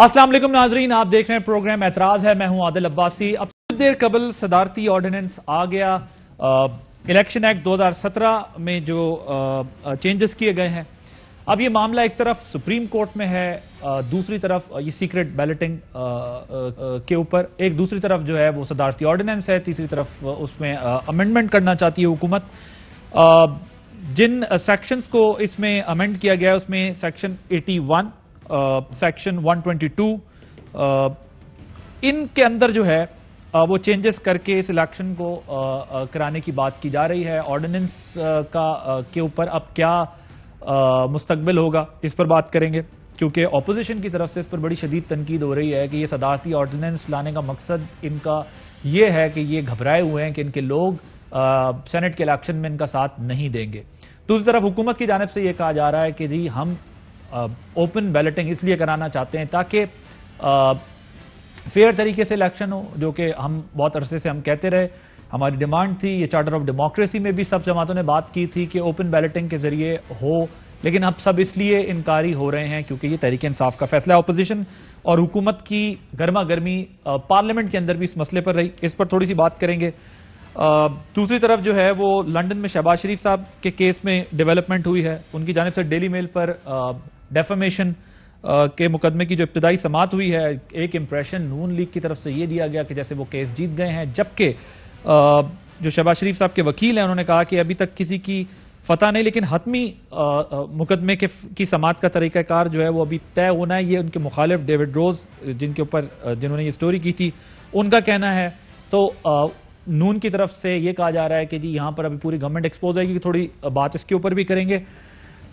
असलम नाजरीन आप देख रहे हैं प्रोग्राम एतराज है मैं हूं आदिल अब्बासी अब कुछ देर कबल सदारती ऑर्डिनेंस आ गया इलेक्शन एक्ट 2017 में जो चेंजेस किए गए हैं अब ये मामला एक तरफ सुप्रीम कोर्ट में है आ, दूसरी तरफ ये सीक्रेट बैलेटिंग के ऊपर एक दूसरी तरफ जो है वो सदारती ऑर्डिनेंस है तीसरी तरफ उसमें अमेंडमेंट करना चाहती है हुकूमत जिन सेक्शंस को इसमें अमेंड किया गया है उसमें सेक्शन 81 सेक्शन 122 इनके अंदर जो है वो चेंजेस करके इस इलेक्शन को कराने की बात की जा रही है ऑर्डिनेंस का के ऊपर अब क्या मुस्तबिल होगा इस पर बात करेंगे क्योंकि अपोजिशन की तरफ से इस पर बड़ी शदीद तनकीद हो रही है कि ये सदारती ऑर्डिनेंस लाने का मकसद इनका ये है कि ये घबराए हुए हैं कि इनके लोग सेनेट के इलेक्शन में इनका साथ नहीं देंगे दूसरी तरफ हुकूमत की जानब से यह कहा जा रहा है कि जी हम ओपन बैलेटिंग इसलिए कराना चाहते हैं ताकि फेयर तरीके से इलेक्शन हो जो कि हम बहुत अरसे से हम कहते रहे हमारी डिमांड थी ये चार्टर ऑफ डेमोक्रेसी में भी सब जमातों ने बात की थी कि ओपन बैलेटिंग के जरिए हो लेकिन अब सब इसलिए इनकारी हो रहे हैं क्योंकि ये तहरीक इंसाफ का फैसला है अपोजिशन और हुकूमत की गर्मा गर्मी पार्लियामेंट के अंदर भी इस मसले पर रही इस पर थोड़ी सी बात करेंगे दूसरी तरफ जो है वो लंदन में शहबाज शरीफ साहब के केस में डेवलपमेंट हुई है उनकी जानब से डेली मेल पर आ, डेफामेशन uh, के मुकदमे की जो इब्तदाई समात हुई है एक इम्प्रेशन नून लीग की तरफ से ये दिया गया कि जैसे वो केस जीत गए हैं जबकि uh, जो शहबाज शरीफ साहब के वकील हैं उन्होंने कहा कि अभी तक किसी की फतह नहीं लेकिन हतमी uh, मुकदमे के की समात का तरीक़ाकार जो है वो अभी तय होना है ये उनके मुखालिफ डेविड रोज़ जिनके ऊपर जिन्होंने ये स्टोरी की थी उनका कहना है तो नून की तरफ से ये कहा जा रहा है कि जी यहाँ पर अभी पूरी गवर्नमेंट एक्सपोज आएगी थोड़ी बात इसके ऊपर भी करेंगे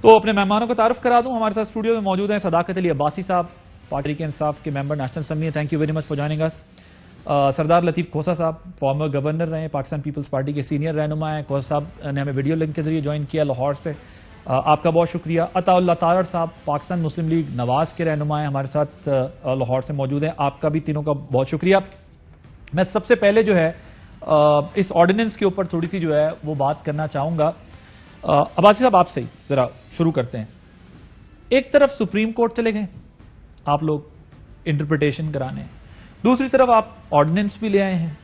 तो अपने मेहमानों का तारफ करा दूं हमारे साथ स्टूडियो में मौजूद हैं सदाकत अली अब्बासी साहब पार्टी के इंसाफ के member national assembly thank you very much for joining us Sardar Latif Khosa साहब फॉर्मर गवर्नर रहे पाकिस्तान पीपल्स पार्टी के सीनियर रहनुमा हैं खोसा साहब ने हमें वीडियो लिंक के जरिए ज्वाइन किया लाहौर से आपका बहुत शुक्रिया अताउल्ला तारड़ साहब पाकिस्तान मुस्लिम लीग नवाज के रहनुमा हैं हमारे साथ लाहौर से मौजूद हैं आपका भी तीनों का बहुत शुक्रिया मैं सबसे पहले जो है इस ऑर्डिनेंस के ऊपर थोड़ी सी जो है वो बात करना चाहूँगा अबासी साहब आपसे सही जरा शुरू करते हैं एक तरफ सुप्रीम कोर्ट चले गए आप लोग इंटरप्रिटेशन कराने दूसरी तरफ आप ऑर्डिनेंस भी ले आए हैं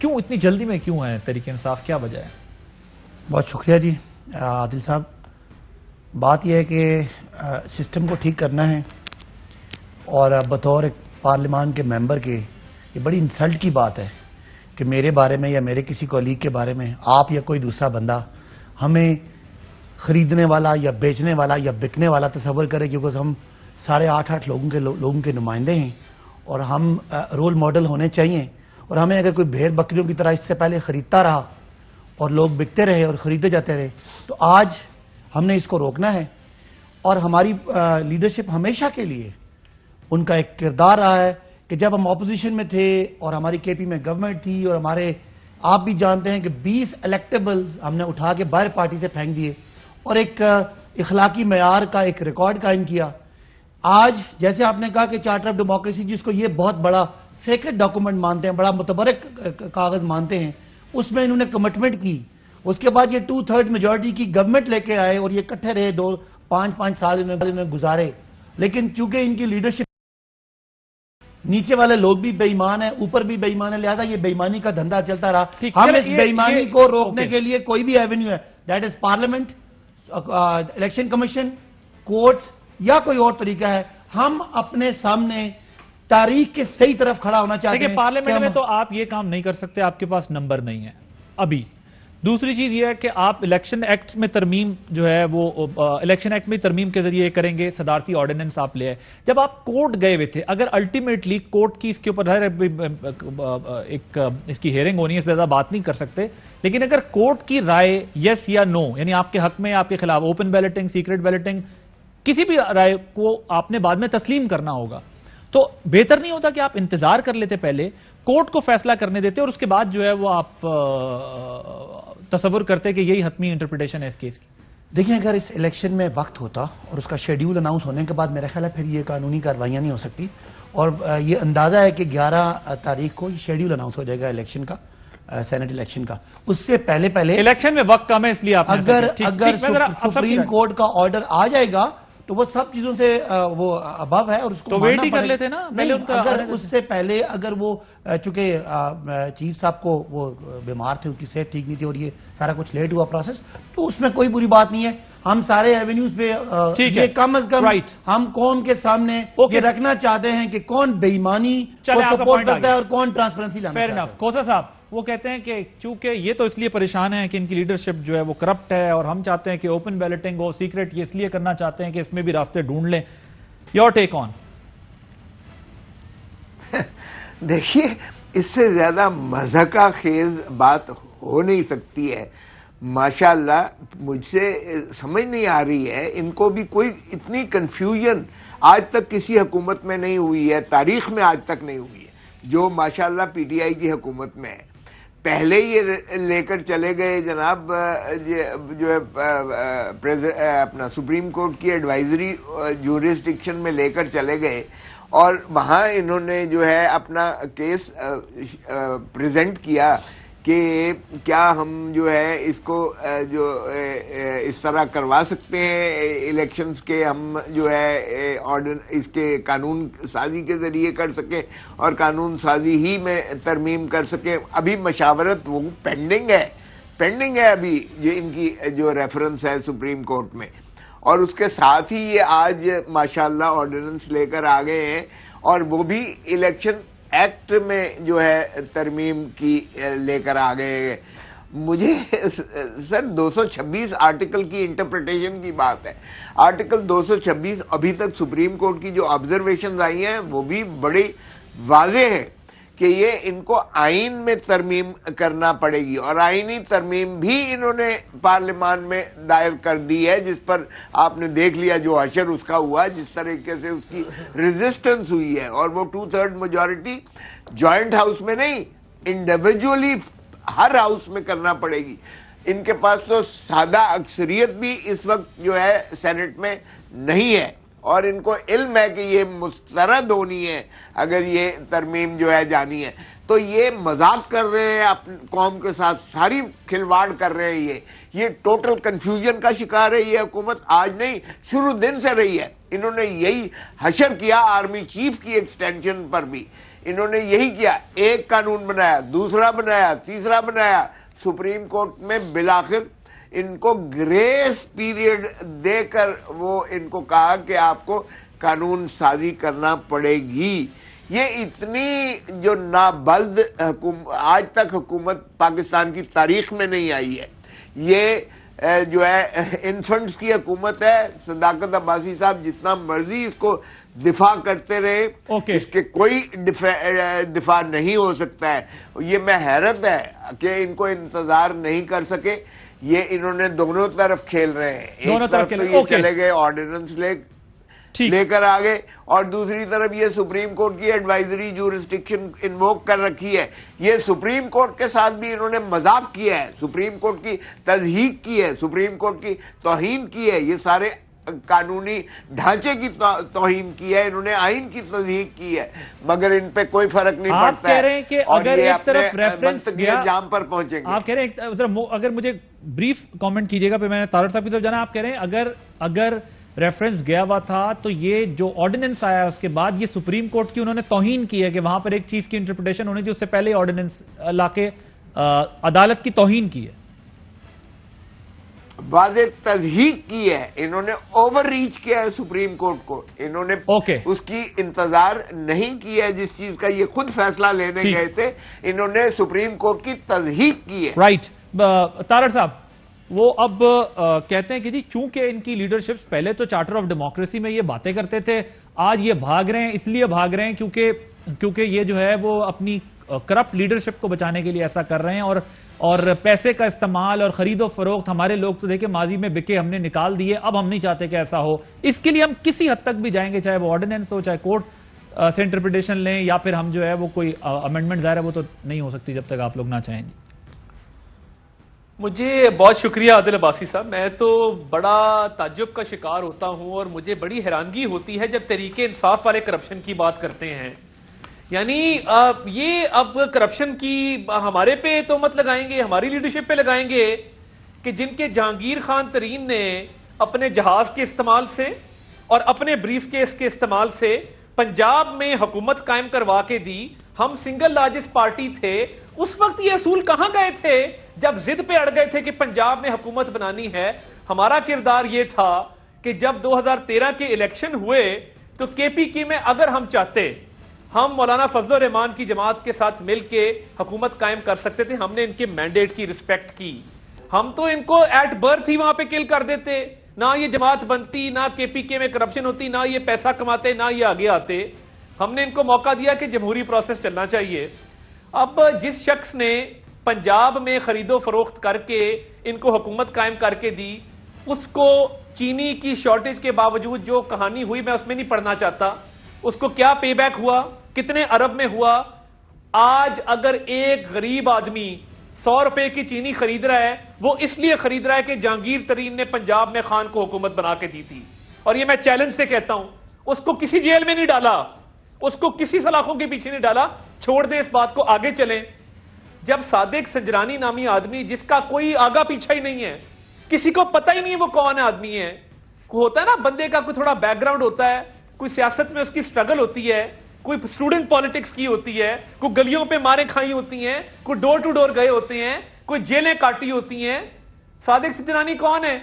क्यों इतनी जल्दी में क्यों आए तरीके इंसाफ क्या वजह है बहुत शुक्रिया जी आदिल साहब बात यह है कि सिस्टम को ठीक करना है और बतौर एक पार्लियामान के मेंबर के ये बड़ी इंसल्ट की बात है कि मेरे बारे में या मेरे किसी कॉलीग के बारे में आप या कोई दूसरा बंदा हमें ख़रीदने वाला या बेचने वाला या बिकने वाला तस्वर करें क्योंकि हम साढ़े आठ आठ लोगों के लो, लोगों के नुमाइंदे हैं और हम आ, रोल मॉडल होने चाहिए और हमें अगर कोई भेड़ बकरियों की तरह इससे पहले ख़रीदता रहा और लोग बिकते रहे और ख़रीदे जाते रहे तो आज हमने इसको रोकना है और हमारी लीडरशिप हमेशा के लिए उनका एक किरदार रहा है कि जब हम अपोजिशन में थे और हमारी केपी में गवर्नमेंट थी और हमारे आप भी जानते हैं कि 20 इलेक्टेबल्स हमने उठा के बाहर पार्टी से फेंक दिए और एक इखलाकी मैार का एक रिकॉर्ड कायम किया आज जैसे आपने कहा कि चार्टर ऑफ डेमोक्रेसी जिसको ये बहुत बड़ा सेक्रेट डॉक्यूमेंट मानते हैं बड़ा मुतबरक कागज़ मानते हैं उसमें इन्होंने कमिटमेंट की उसके बाद ये टू थर्ड मेजोरिटी की गवर्नमेंट लेके आए और ये इकट्ठे रहे दो पांच पांच साल इन्होंने गुजारे लेकिन चूंकि इनकी लीडरशिप नीचे वाले लोग भी बेईमान है ऊपर भी बेईमान है लिहाजा ये बेईमानी का धंधा चलता रहा हम इस बेईमानी को रोकने के लिए कोई भी एवेन्यू है that is parliament election commission court या कोई और तरीका है हम अपने सामने तारीख के सही तरफ खड़ा होना चाहते हैं पार्लियामेंट में तो आप ये काम नहीं कर सकते आपके पास नंबर नहीं है अभी दूसरी चीज यह है कि आप इलेक्शन एक्ट में तरमीम जो है वो इलेक्शन एक्ट में तरमीम के जरिए करेंगे सदारती ऑर्डिनेंस आप ले जब आप कोर्ट गए हुए थे अगर अल्टीमेटली कोर्ट की इसके ऊपर एक इसकी हेयरिंग होनी है इस पर ज्यादा बात नहीं कर सकते लेकिन अगर कोर्ट की राय यस या नो यानी आपके हक में आपके खिलाफ ओपन बैलेटिंग सीक्रेट बैलेटिंग किसी भी राय को आपने बाद में तस्लीम करना होगा तो बेहतर नहीं होता कि आप इंतजार कर लेते पहले कोर्ट को फैसला करने देते और उसके बाद जो है वो आप तस्वर करते कि यही हतमी इंटरप्रिटेशन है इस केस की देखिए अगर इस इलेक्शन में वक्त होता और उसका शेड्यूल अनाउंस होने के बाद मेरा ख्याल है फिर ये कानूनी कार्रवाइयाँ नहीं हो सकती और ये अंदाज़ा है कि 11 तारीख को शेड्यूल अनाउंस हो जाएगा इलेक्शन का सेनेट इलेक्शन का उससे पहले पहले इलेक्शन में वक्त कम है इसलिए आप अगर अगर सुप्रीम कोर्ट का ऑर्डर आ जाएगा तो वो सब चीजों से वो अभव है और उसको तो वेट ही कर लेते ना पहले अगर उससे पहले अगर वो चूंकि चीफ साहब को वो बीमार थे उनकी सेहत ठीक नहीं थी और ये सारा कुछ लेट हुआ प्रोसेस तो उसमें कोई बुरी बात नहीं है हम सारे एवेन्यूज पे ये कम अज कम हम कौन के सामने ये रखना चाहते हैं कि कौन बेईमानी को सपोर्ट करता है और कौन ट्रांसपेरेंसी लाना चाहता है साहब वो कहते हैं कि चूंकि ये तो इसलिए परेशान है कि इनकी लीडरशिप जो है वो करप्ट है और हम चाहते हैं कि ओपन बैलेटिंग हो सीक्रेट ये इसलिए करना चाहते हैं कि इसमें भी रास्ते ढूंढ लें योर टेक ऑन देखिए इससे ज्यादा मजहका खेज बात हो नहीं सकती है माशाल्लाह मुझसे समझ नहीं आ रही है इनको भी कोई इतनी कंफ्यूजन आज तक किसी हकूमत में नहीं हुई है तारीख में आज तक नहीं हुई है जो माशाल्लाह पीटीआई की हुकूमत में है पहले ही लेकर चले गए जनाब जो है अपना सुप्रीम कोर्ट की एडवाइजरी जूरिस्टिक्शन में लेकर चले गए और वहाँ इन्होंने जो है अपना केस प्रेजेंट किया कि क्या हम जो है इसको जो इस तरह करवा सकते हैं इलेक्शंस के हम जो है ऑर्डर इसके कानून साजी के ज़रिए कर सकें और कानून साजी ही में तरमीम कर सकें अभी मशावरत वो पेंडिंग है पेंडिंग है अभी जो इनकी जो रेफरेंस है सुप्रीम कोर्ट में और उसके साथ ही ये आज माशाल्लाह ऑर्डिनेंस लेकर आ गए हैं और वो भी इलेक्शन एक्ट में जो है तरमीम की लेकर आ गए मुझे सर 226 आर्टिकल की इंटरप्रिटेशन की बात है आर्टिकल 226 अभी तक सुप्रीम कोर्ट की जो ऑब्जर्वेशन आई हैं वो भी बड़ी वाजे हैं कि ये इनको आइन में तरमीम करना पड़ेगी और आइनी तरमीम भी इन्होंने पार्लियामान में दायर कर दी है जिस पर आपने देख लिया जो अशर उसका हुआ जिस तरीके से उसकी रेजिस्टेंस हुई है और वो two third majority joint house में नहीं इंडिविजुअली हर हाउस में करना पड़ेगी इनके पास तो सादा अक्सरियत भी इस वक्त जो है सेनेट में नहीं है और इनको इल्म है कि ये मुस्तरद होनी है अगर ये तरमीम जो है जानी है तो ये मजाक कर रहे हैं अपने कौम के साथ सारी खिलवाड़ कर रहे हैं ये ये टोटल कन्फ्यूजन का शिकार है ये हुकूमत आज नहीं शुरू दिन से रही है इन्होंने यही हशर किया आर्मी चीफ की एक्सटेंशन पर भी इन्होंने यही किया एक कानून बनाया दूसरा बनाया तीसरा बनाया सुप्रीम कोर्ट में बिलाखिर इनको ग्रेस पीरियड देकर वो इनको कहा कि आपको कानून साजी करना पड़ेगी ये इतनी जो नाबल्द आज तक हुकूमत पाकिस्तान की तारीख में नहीं आई है ये जो है इन्फेंट्स की हुकूमत है सदाकत अब्बासी साहब जितना मर्जी इसको दिफा करते रहे okay. इसके कोई दिफा, दिफा नहीं हो सकता है ये मैं हैरत है कि इनको इंतजार नहीं कर सके ये इन्होंने दोनों तरफ खेल रहे हैं दोनों तरफ, तरफ तो ये चले गए ऑर्डिनेंस ले लेकर आ गए और दूसरी तरफ ये सुप्रीम कोर्ट की एडवाइजरी जूरिस्टिक्शन इन्वोक कर रखी है ये सुप्रीम कोर्ट के साथ भी इन्होंने मजाक किया है सुप्रीम कोर्ट की तजहीक की है सुप्रीम कोर्ट की तोहिन की है ये सारे कानूनी ढांचे की तो, तोहिन की है इन्होंने आइन की तस्दीक की है मगर इन पे कोई फर्क नहीं पड़ता कह रहे हैं कि और अगर ये एक तरफ रेफरेंस जाम पर पहुंचेंगे आप कह रहे हैं अगर मुझे ब्रीफ कमेंट कीजिएगा फिर मैंने तारड़ साहब की तरफ जाना आप कह रहे हैं अगर अगर रेफरेंस गया हुआ था तो ये जो ऑर्डिनेंस आया उसके बाद ये सुप्रीम कोर्ट की उन्होंने तोहिन की है कि वहां पर एक चीज की इंटरप्रिटेशन होनी थी उससे पहले ऑर्डिनेंस लाके अदालत की तोहिन की है वाज तजी की है इन्होंने ओवर रीच किया है सुप्रीम कोर्ट को इन्होंने okay. उसकी इंतजार नहीं किया है जिस चीज का ये खुद फैसला लेने गए थे इन्होंने सुप्रीम कोर्ट की तजी की है राइट right. तारड़ साहब वो अब आ, कहते हैं कि जी चूंकि इनकी लीडरशिप्स पहले तो चार्टर ऑफ डेमोक्रेसी में ये बातें करते थे आज ये भाग रहे हैं इसलिए भाग रहे हैं क्योंकि क्योंकि ये जो है वो अपनी करप्ट लीडरशिप को बचाने के लिए ऐसा कर रहे हैं और और पैसे का इस्तेमाल और खरीदो फरोख्त हमारे लोग तो देखे माजी में बिके हमने निकाल दिए अब हम नहीं चाहते कि ऐसा हो इसके लिए हम किसी हद तक भी जाएंगे चाहे वो ऑर्डिनेंस हो चाहे कोर्ट से इंटरप्रिटेशन लें या फिर हम जो है वो कोई अमेंडमेंट जाहिर है वो तो नहीं हो सकती जब तक आप लोग ना चाहेंगे मुझे बहुत शुक्रिया आदिल अब्बासी साहब मैं तो बड़ा ताजुब का शिकार होता हूं और मुझे बड़ी हैरानगी होती है जब तरीके इंसाफ वाले करप्शन की बात करते हैं यानी ये अब करप्शन की हमारे पे तो मत लगाएंगे हमारी लीडरशिप पे लगाएंगे कि जिनके जहांगीर खान तरीन ने अपने जहाज के इस्तेमाल से और अपने ब्रीफ केस के इस्तेमाल से पंजाब में हुकूमत कायम करवा के दी हम सिंगल लार्जेस्ट पार्टी थे उस वक्त ये असूल कहां गए थे जब जिद पे अड़ गए थे कि पंजाब में हुकूमत बनानी है हमारा किरदार ये था कि जब 2013 के इलेक्शन हुए तो केपीके में अगर हम चाहते हम मौलाना फजल रहमान की जमात के साथ के हुकूमत कायम कर सकते थे हमने इनके मैंडेट की रिस्पेक्ट की हम तो इनको एट बर्थ ही वहां पे किल कर देते ना ये जमात बनती ना केपीके में करप्शन होती ना ये पैसा कमाते ना ये आगे आते हमने इनको मौका दिया कि जमहूरी प्रोसेस चलना चाहिए अब जिस शख्स ने पंजाब में खरीदो फरोख्त करके इनको हुकूमत कायम करके दी उसको चीनी की शॉर्टेज के बावजूद जो कहानी हुई मैं उसमें नहीं पढ़ना चाहता उसको क्या पे बैक हुआ कितने अरब में हुआ आज अगर एक गरीब आदमी सौ रुपए की चीनी खरीद रहा है वो इसलिए खरीद रहा है कि जहांगीर तरीन ने पंजाब में खान को हुकूमत बना के दी थी और ये मैं चैलेंज से कहता हूं उसको किसी जेल में नहीं डाला उसको किसी सलाखों के पीछे नहीं डाला छोड़ दे इस बात को आगे चले जब सादिक सजरानी नामी आदमी जिसका कोई आगा पीछा ही नहीं है किसी को पता ही नहीं है वो कौन आदमी है होता है ना बंदे का कोई थोड़ा बैकग्राउंड होता है कोई सियासत में उसकी स्ट्रगल होती है कोई स्टूडेंट पॉलिटिक्स की होती है कोई गलियों पे मारे खाई होती हैं कोई डोर टू डोर गए होते हैं कोई जेलें काटी होती हैं सादिक सिद्धरानी कौन है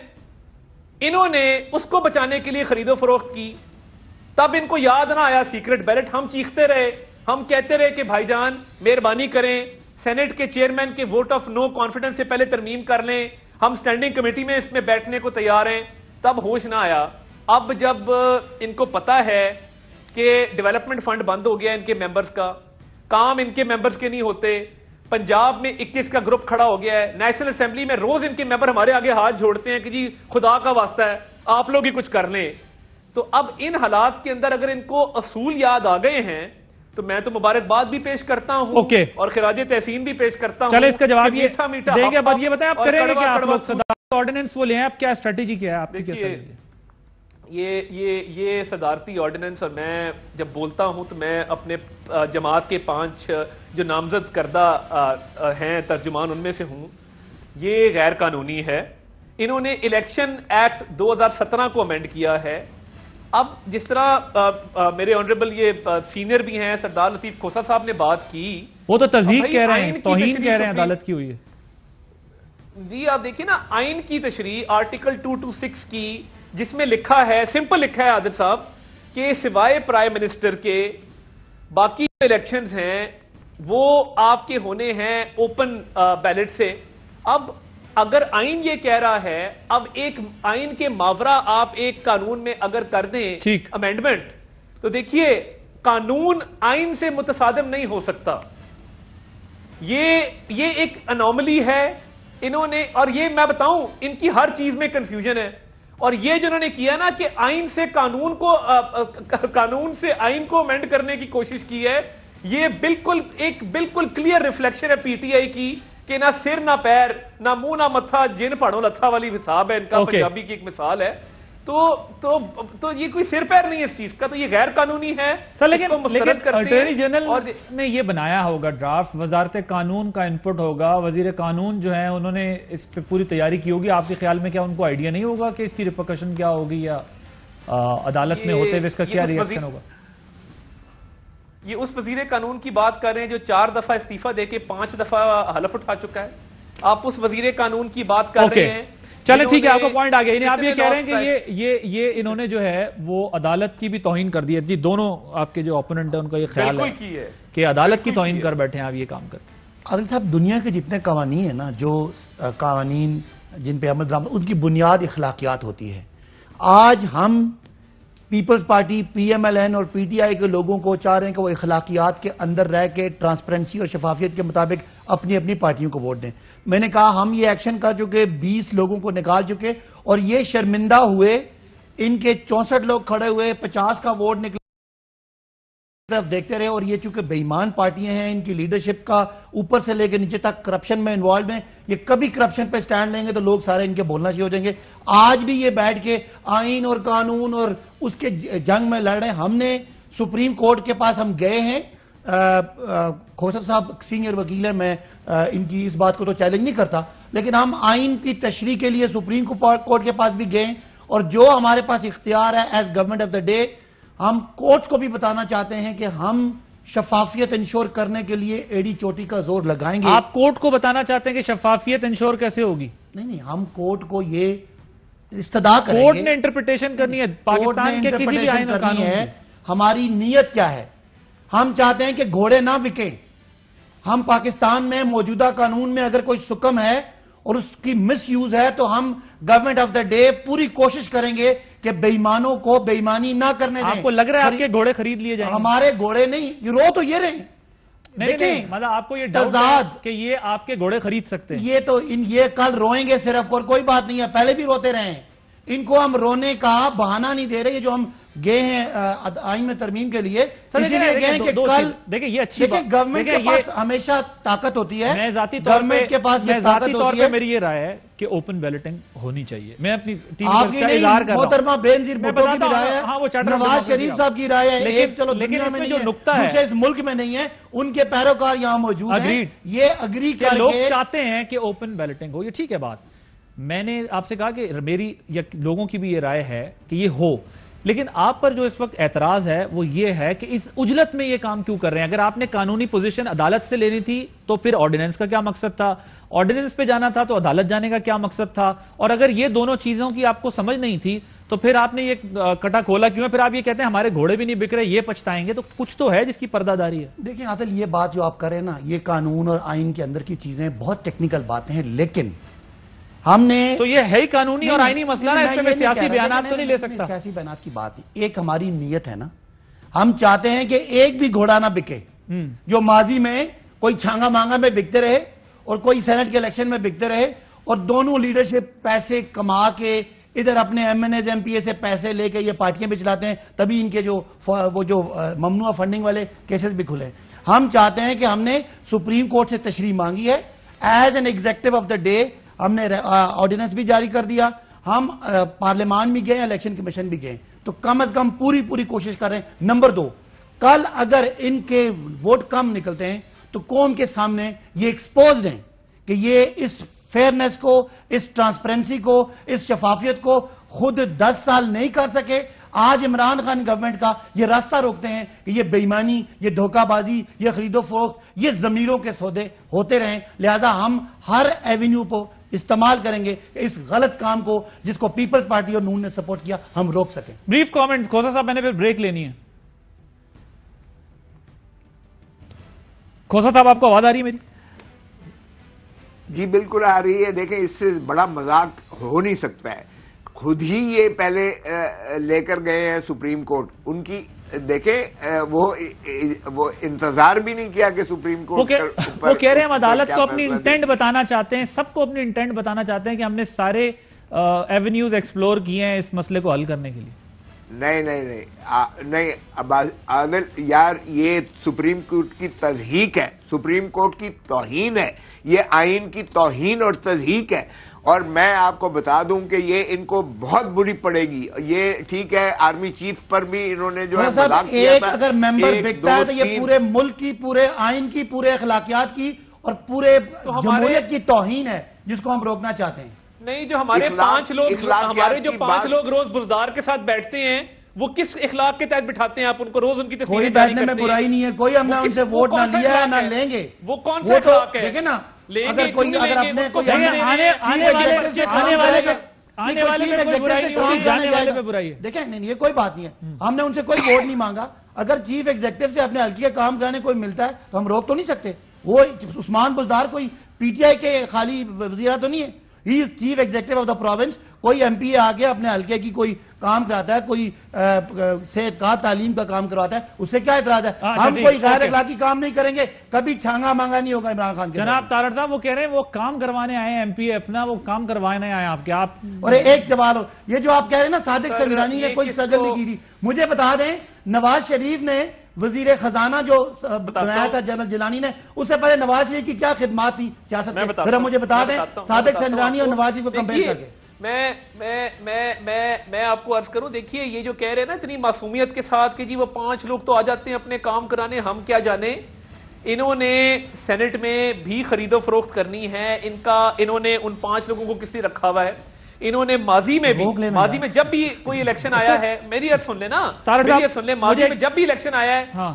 इन्होंने उसको बचाने के लिए खरीदो फरोख्त की तब इनको याद ना आया सीक्रेट बैलेट हम चीखते रहे हम कहते रहे कि भाईजान मेहरबानी करें सेनेट के चेयरमैन के वोट ऑफ नो कॉन्फिडेंस से पहले तरमीम कर लें हम स्टैंडिंग कमेटी में इसमें बैठने को तैयार हैं तब होश ना आया अब जब इनको पता है कि डेवलपमेंट फंड बंद हो गया इनके मेंबर्स का काम इनके मेंबर्स के नहीं होते पंजाब में 21 का ग्रुप खड़ा हो गया है नेशनल असेंबली में रोज इनके मेंबर हमारे आगे हाथ जोड़ते हैं कि जी खुदा का वास्ता है आप लोग ही कुछ कर लें तो अब इन हालात के अंदर अगर इनको असूल याद आ गए हैं तो मैं तो मुबारकबाद भी पेश करता हूं okay. और खराज तहसीन भी पेश करता हूँ इसका जवाब ये मीठा देंगे आप, आप, करेंगे क्या ऑर्डिनेंस वो ले आप क्या स्ट्रेटेजी क्या है आपकी ये ये ये सदारती ऑर्डिनेंस और मैं जब बोलता हूँ तो मैं अपने जमात के पांच जो नामजद करदा हैं तर्जुमान उनमें से हूँ ये गैर कानूनी है इन्होंने इलेक्शन एक्ट 2017 को अमेंड किया है अब जिस तरह आ, आ, मेरे ऑनरेबल ये सीनियर भी हैं सरदार लतीफ खोसा साहब ने बात की वो तो तजीक कह रहे हैं कह रहे हैं अदालत की हुई है जी आप देखिए ना आइन की तशरी आर्टिकल 226 की जिसमें लिखा है सिंपल लिखा है आदिल साहब कि सिवाय प्राइम मिनिस्टर के बाकी जो इलेक्शन हैं वो आपके होने हैं ओपन बैलेट uh, से अब अगर आइन ये कह रहा है अब एक आइन के मावरा आप एक कानून में अगर कर दें अमेंडमेंट तो देखिए कानून आइन से मुतसादम नहीं हो सकता ये ये एक अनोमली है इन्होंने और ये मैं बताऊं इनकी हर चीज में कंफ्यूजन है और ये जो उन्होंने किया ना कि आइन से कानून को आ, आ, कानून से आइन को अमेंड करने की कोशिश की है ये बिल्कुल एक बिल्कुल क्लियर रिफ्लेक्शन है पीटीआई की कि ना सिर ना पैर ना मुंह ना मत्था जिन पढ़ो लथा वाली हिसाब है इनका okay. पंजाबी की एक मिसाल है तो तो तो ये कोई सिर पैर नहीं है इस चीज का तो ये गैर कानूनी है सर लेकिन लेकिन अटॉर्नी जनरल और ने ये बनाया होगा ड्राफ्ट वजारत कानून का इनपुट होगा वजीर कानून जो है उन्होंने इस पे पूरी तैयारी की होगी आपके ख्याल में क्या उनको आइडिया नहीं होगा कि इसकी रिपोकशन क्या होगी या आ, अदालत में होते हुए इसका क्या रिएक्शन होगा ये उस वजीर कानून की बात कर रहे हैं जो चार दफा इस्तीफा देके पांच दफा हलफ उठा चुका है आप उस वजीर कानून की बात कर रहे हैं चले ठीक है आपका पॉइंट आ गया आप ये कह रहे हैं कि ये ये ये इन्होंने जो है वो अदालत की भी तोहिन कर दी है जी दोनों आपके जो ओपोनेंट है उनका ये ख्याल है कि अदालत की तोहिन कर बैठे हैं आप ये काम करके आदिल साहब दुनिया के जितने कवानी है ना जो कवानी जिन पे अमल दराम उनकी बुनियाद इखलाकियात होती है आज हम peoples party P M L N और पी टी आई के लोगों को चाह रहे हैं कि वो इखलाकियात के अंदर रह के ट्रांसपेरेंसी और शफाफियत के मुताबिक अपनी अपनी पार्टियों को वोट दें मैंने कहा हम ये एक्शन कर चुके बीस लोगों को निकाल चुके और ये शर्मिंदा हुए इनके चौंसठ लोग खड़े हुए पचास का वोट निकला तरफ देखते रहे और ये चूंकि बेईमान पार्टियां हैं इनकी लीडरशिप का ऊपर से लेकर नीचे तक करप्शन में इन्वॉल्व है ये कभी करप्शन पे स्टैंड लेंगे तो लोग सारे इनके बोलना शुरू हो जाएंगे आज भी ये बैठ के आइन और कानून और उसके जंग में लड़ रहे हैं हमने सुप्रीम कोर्ट के पास हम गए हैं खोसर साहब सीनियर वकील है मैं आ, इनकी इस बात को तो चैलेंज नहीं करता लेकिन हम आइन की तशरी के लिए सुप्रीम कोर्ट के पास भी गए और जो हमारे पास इख्तियार है as government of the day हम कोर्ट को भी बताना चाहते हैं कि हम शफाफियत इंश्योर करने के लिए एडी चोटी का जोर लगाएंगे आप कोर्ट को बताना चाहते हैं कि शफाफियत इंश्योर कैसे होगी नहीं नहीं हम कोर्ट को ये इस्तदा कोर्ट ने इंटरप्रिटेशन करनी है पाकिस्तान के किसी भी करनी है हमारी नीयत क्या है हम चाहते हैं कि घोड़े ना बिके हम पाकिस्तान में मौजूदा कानून में अगर कोई सुकम है और उसकी मिस यूज है तो हम गवर्नमेंट ऑफ द डे पूरी कोशिश करेंगे कि बेईमानों को बेईमानी ना करने दें आपको लग रहा है आपके घोड़े खरीद लिए जाएंगे हमारे घोड़े नहीं ये रो तो ये रहे नहीं, मतलब आपको ये तजाद कि ये आपके घोड़े खरीद सकते हैं ये तो इन ये कल रोएंगे सिर्फ और कोई बात नहीं है पहले भी रोते रहे इनको हम रोने का बहाना नहीं दे रहे जो हम गए हैं आइन में तरमीम के लिए इसीलिए गए हैं कि कल देखिए ये अच्छी देखिए गवर्नमेंट के पास हमेशा ताकत होती है मैं गवर्नमेंट के पास मैं जाती तौर पे मेरी ये राय है कि ओपन बैलेटिंग होनी चाहिए मैं अपनी आपकी मोहतरमा बेनजीर भुट्टो की राय है हाँ, नवाज शरीफ साहब की राय है एक चलो दुनिया में नहीं है दूसरे इस मुल्क में नहीं है उनके पैरोकार यहाँ मौजूद है ये अग्री करके लोग चाहते हैं कि ओपन बैलेटिंग हो ये ठीक है बात मैंने आपसे कहा कि मेरी या लोगों की भी ये राय है कि ये हो लेकिन आप पर जो इस वक्त एतराज है वो ये है कि इस उजलत में ये काम क्यों कर रहे हैं अगर आपने कानूनी पोजीशन अदालत से लेनी थी तो फिर ऑर्डिनेंस का क्या मकसद था ऑर्डिनेंस पे जाना था तो अदालत जाने का क्या मकसद था और अगर ये दोनों चीजों की आपको समझ नहीं थी तो फिर आपने ये कटा खोला क्यों फिर आप ये कहते हैं हमारे घोड़े भी नहीं बिक रहे ये पछताएंगे तो कुछ तो है जिसकी पर्दादारी है देखिए आदल ये बात जो आप करें ना ये कानून और आइन के अंदर की चीजें बहुत टेक्निकल बातें हैं लेकिन हमने तो ये है ही कानूनी और आईनी मसला है इसमें सियासी बयान तो नहीं ले सकता सियासी बयान की बात एक हमारी नीयत है ना हम चाहते हैं कि एक भी घोड़ा ना बिके हम्म। जो माजी में कोई छांगा मांगा में बिकते रहे और कोई सेनेट के इलेक्शन में बिकते रहे और दोनों लीडरशिप पैसे कमा के इधर अपने M N as M P A से पैसे लेके ये पार्टियां भी चलाते हैं तभी इनके जो वो जो ममनुआ फंडिंग वाले केसेस भी खुले हम चाहते हैं कि हमने सुप्रीम कोर्ट से तशरी मांगी है as an executive of the day हमने ऑर्डिनेंस भी जारी कर दिया हम पार्लियामान भी गए इलेक्शन कमीशन भी गए तो कम अज कम पूरी पूरी कोशिश कर रहे हैं नंबर दो कल अगर इनके वोट कम निकलते हैं तो कौम के सामने ये एक्सपोज हैं कि ये इस फेयरनेस को इस ट्रांसपेरेंसी को इस शफाफियत को खुद दस साल नहीं कर सके आज इमरान खान गवर्नमेंट का ये रास्ता रोकते हैं कि ये बेईमानी ये धोखाबाजी ये खरीदो फरोख्त ये ज़मीरों के सौदे होते रहें लिहाजा हम हर एवेन्यू पर इस्तेमाल करेंगे इस गलत काम को जिसको पीपल्स पार्टी और नून ने सपोर्ट किया हम रोक सकें ब्रीफ कॉमेंट खोसा साहब मैंने फिर ब्रेक लेनी है खोसा साहब आपको आवाज आ रही है मेरी जी बिल्कुल आ रही है देखें इससे बड़ा मजाक हो नहीं सकता है खुद ही ये पहले लेकर गए हैं सुप्रीम कोर्ट उनकी देखें वो वो इंतजार भी नहीं किया कि सुप्रीम कोर्ट वो, वो कह रहे हैं हम अदालत को अपनी इंटेंट बताना चाहते हैं सबको अपनी इंटेंट बताना चाहते हैं कि हमने सारे एवेन्यूज एक्सप्लोर किए हैं इस मसले को हल करने के लिए नहीं नहीं नहीं आ, नहीं अब आदल यार ये सुप्रीम कोर्ट की तजहीक है सुप्रीम कोर्ट की तोहन है ये आइन की तोहन और तजहीक है और मैं आपको बता दूं कि ये इनको बहुत बुरी पड़ेगी ये ठीक है आर्मी चीफ पर भी इन्होंने जो है मजाक किया अगर मेंबर बिकता है तो ये पूरे मुल्क की पूरे आइन की पूरे अखलाकियात की और पूरे तो जमहूरियत की तोहन है जिसको हम रोकना चाहते हैं नहीं जो हमारे पांच लोग हमारे जो पांच लोग रोज बुजदार के साथ बैठते हैं वो किस इखलाक के तहत बिठाते हैं आप उनको रोज उनकी तस्वीरें बैठने में बुराई नहीं है कोई हमने उनसे वोट ना लिया है ना लेंगे वो कौन सा तो इखलाक है ना अगर कोई अगर अपने तो देखें नहीं ये कोई बात नहीं है हम्म। हमने उनसे कोई वोट नहीं मांगा अगर चीफ एग्जीक्यूटिव से अपने हल्के काम करने कोई मिलता है तो हम रोक तो नहीं सकते वो उस्मान बुजदार कोई पीटीआई के खाली वजीरा तो नहीं है he is chief executive of the province कोई एम पी आके अपने हल्के की कोई काम कराता है कोई सेहत का तालीम का काम करवाता है उससे क्या इतराज है हाँ, हम कोई गैर अखलाकी काम नहीं करेंगे कभी छांगा मांगा नहीं होगा इमरान खान के जनाब तारड़ साहब वो कह रहे हैं वो काम करवाने आए एम पी अपना वो काम करवाने आए आपके आप और एक जवाब ये जो आप कह रहे हैं ना सादिक सगरानी ने कोई स्ट्रगल नहीं की थी मुझे बता दें नवाज शरीफ ने वजीर खजाना जो बनाया था जनरल जिलानी ने उससे पहले नवाज शरीफ की क्या खिदमत थी सियासत में जरा मुझे बता दें सादक सजरानी और नवाज शरीफ को कंपेयर करके मैं मैं मैं मैं मैं आपको अर्ज करूं देखिए ये जो कह रहे हैं ना इतनी मासूमियत के साथ कि जी वो पांच लोग तो आ जाते हैं अपने काम कराने हम क्या जाने इन्होंने सेनेट में भी खरीदो फरोख्त करनी है इनका इन्होंने उन पांच लोगों को किसने रखा हुआ है इन्होंने माजी में भी माजी अच्छा, में जब भी कोई इलेक्शन आया है मेरी अर्थ सुन लेना सुन ले माजी में जब भी इलेक्शन आया है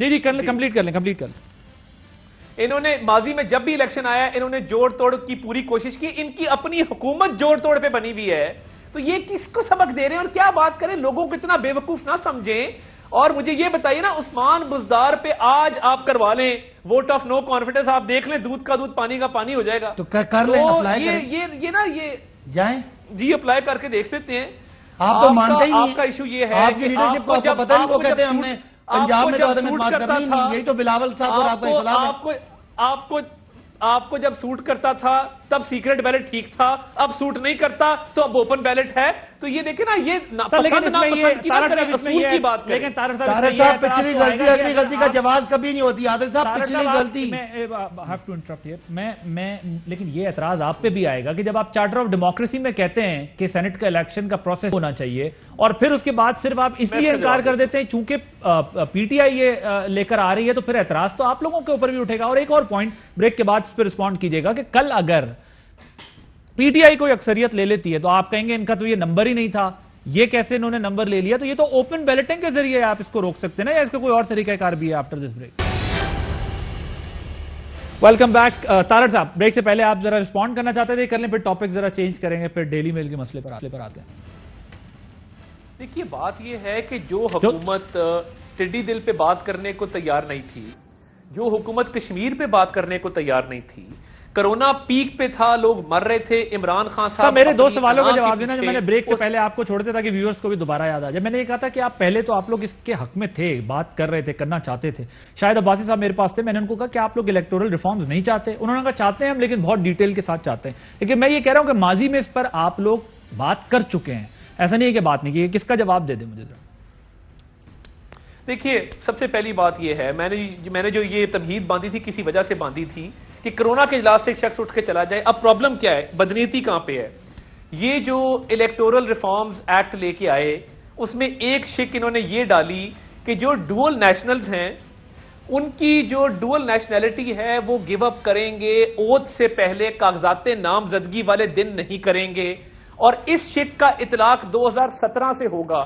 जी जी कर ले कंप्लीट कर ले कंप्लीट कर ले इन्होंने माजी में जब भी इलेक्शन आया इन्होंने जोड़ तोड़ की पूरी कोशिश की इनकी अपनी हुकूमत जोड़ तोड़ पे बनी हुई है तो ये किसको सबक दे रहे हैं और क्या बात करें लोगों को इतना बेवकूफ ना समझें और मुझे ये बताइए ना उस्मान बुजदार पे आज आप करवा लें वोट ऑफ नो कॉन्फिडेंस आप देख लें दूध का दूध पानी का पानी हो जाएगा तो कर, कर लें तो ये, ये ये ना ये जाए जी अप्लाई करके देख लेते हैं आप तो मानते ही नहीं आपका इशू ये है आपकी लीडरशिप को आपको पता नहीं वो कहते हैं हमने पंजाब में तो आदमी बात करनी नहीं यही तो बिलावल साहब और आपका इखलाफ है आपको आपको आपको जब सूट करता था तब सीक्रेट बैलेट ठीक था अब सूट नहीं करता तो अब ओपन बैलेट है तो ये देखे ना ये पिछली गलती अगली गलती का हाँ। जवाब कभी नहीं होती आदर साहब पिछली गलती मैं मैं लेकिन ये एतराज आप पे भी आएगा कि जब आप चार्टर ऑफ डेमोक्रेसी में कहते हैं कि सेनेट का इलेक्शन का प्रोसेस होना चाहिए और फिर उसके बाद सिर्फ आप इसलिए इनकार कर देते हैं चूंकि पीटीआई ये लेकर आ रही है तो फिर एतराज तो आप लोगों के ऊपर भी उठेगा और एक और पॉइंट ब्रेक के बाद इस रिस्पॉन्ड कीजिएगा कि कल अगर पीटीआई कोई अक्सरियत ले लेती है तो आप कहेंगे इनका तो ये नंबर ही नहीं था ये कैसे इन्होंने नंबर ले लिया तो ये तो ओपन बैलेटिंग के जरिए आप इसको रोक सकते हैं ना या इसका कोई और तरीकाकार भी है after this break welcome back Tarar साहब ब्रेक से पहले आप जरा रिस्पॉन्ड करना चाहते थे कर लें फिर टॉपिक जरा चेंज करेंगे फिर डेली मेल के मसले पर मसले पर आते हैं देखिए बात यह है कि जो हुकूमत uh, टिड्डी दिल पे बात करने को तैयार नहीं थी जो हुकूमत कश्मीर पे बात करने को तैयार नहीं थी कोरोना पीक पे था लोग मर रहे थे इमरान खान साहब मेरे दो सवालों का जवाब देना जो मैंने ब्रेक से पहले आपको छोड़ते था कि व्यूअर्स को भी दोबारा याद आ जाए मैंने ये कहा था कि आप पहले तो आप लोग इसके हक में थे बात कर रहे थे करना चाहते थे शायद अब्बासी साहब मेरे पास थे मैंने उनको कहा कि आप लोग इलेक्टोरल रिफॉर्म्स नहीं चाहते उन्होंने कहा चाहते हैं हम लेकिन बहुत डिटेल के साथ चाहते हैं लेकिन मैं ये कह रहा हूं कि माजी में इस पर आप लोग बात कर चुके हैं ऐसा नहीं है कि बात नहीं की किसका जवाब दे दें मुझे देखिए सबसे पहली बात यह है मैंने मैंने जो ये तमहीद बांधी थी किसी वजह से बांधी थी कि कोरोना के इजलास से एक शख्स उठ के चला जाए अब प्रॉब्लम क्या है बदनीति कहां पे है ये जो इलेक्टोरल रिफॉर्म्स एक्ट लेके आए उसमें एक शिक इन्होंने ये डाली कि जो डुअल नेशनल्स हैं उनकी जो डुअल नेशनैलिटी है वो गिव अप करेंगे ओथ से पहले कागजात नामजदगी वाले दिन नहीं करेंगे और इस शिक का इतलाक 2017 से होगा